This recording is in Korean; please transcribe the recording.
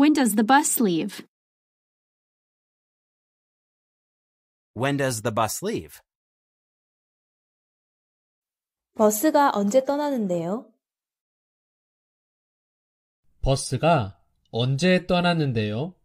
When does the bus leave? When does the bus leave? 버스가 언제 떠나는데요? 버스가 언제 떠나는데요?